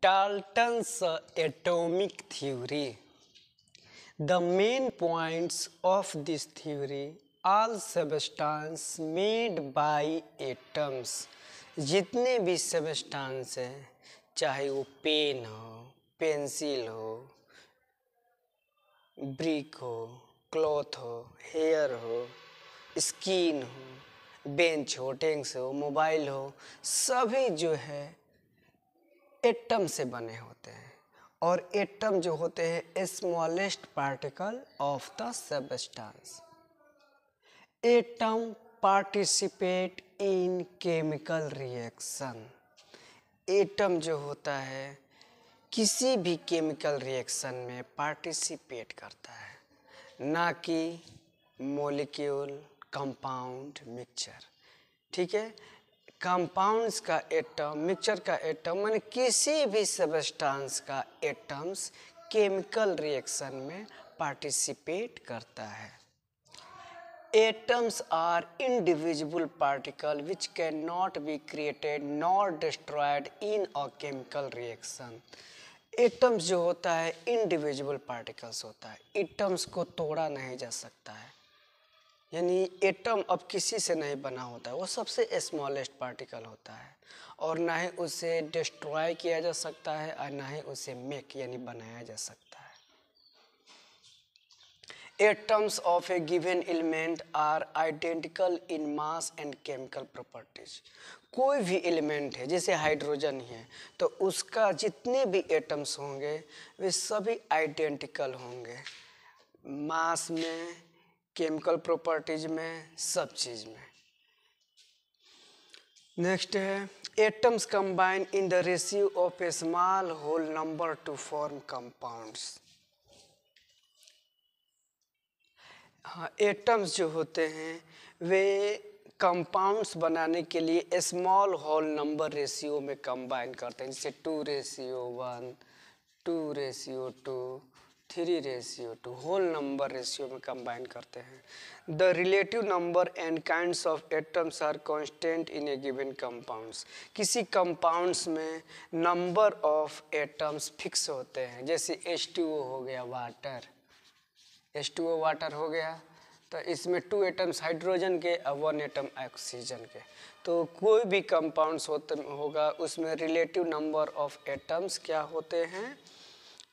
Dalton's atomic theory. The main points of this theory all substance made by atoms. जितने भी substance हैं चाहे वो पेन हो पेंसिल हो ब्रिक हो क्लॉथ हो हेयर हो स्किन हो बेंच हो टेंक्स हो मोबाइल हो सभी जो है एटम से बने होते हैं और एटम जो होते हैं smallest particle of the substance atom participate in chemical reaction atom जो होता है किसी भी केमिकल रिएक्शन में पार्टिसिपेट करता है ना कि मोलिक्यूल कंपाउंड मिक्सचर ठीक है कंपाउंड्स का एटम मिक्सचर का एटम मैंने किसी भी सबस्टांस का एटम्स केमिकल रिएक्शन में पार्टिसिपेट करता है atoms are individual particle which can not be created not destroyed in a chemical reaction atoms जो होता है इंडिविजुअल पार्टिकल्स होता है एटम्स को तोड़ा नहीं जा सकता है यानी एटम अब किसी से नहीं बना होता है वो सबसे स्मॉलेस्ट पार्टिकल होता है और ना ही उसे डिस्ट्रॉय किया जा सकता है और ना ही उसे मेक यानी बनाया जा सकता है atoms of a given element are identical in mass and chemical properties कोई भी एलिमेंट है जैसे हाइड्रोजन ही है तो उसका जितने भी एटम्स होंगे वे सभी आइडेंटिकल होंगे मास में केमिकल प्रॉपर्टीज में सब चीज़ में नेक्स्ट है atoms combine in the ratio of a small whole number to form compounds हाँ एटम्स जो होते हैं वे कंपाउंड्स बनाने के लिए स्मॉल होल नंबर रेशियो में कंबाइन करते हैं जैसे two ratio one two ratio two three ratio two whole number ratio में कंबाइन करते हैं the relative number and kind of atoms are constant in a given compounds किसी compounds में number of atoms fix होते हैं जैसे H हो गया वाटर एच वाटर हो गया तो इसमें टू एटम्स हाइड्रोजन के और वन एटम ऑक्सीजन के तो कोई भी कंपाउंड्स होते होगा उसमें रिलेटिव नंबर ऑफ एटम्स क्या होते हैं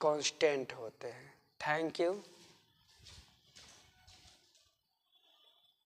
कांस्टेंट होते हैं थैंक यू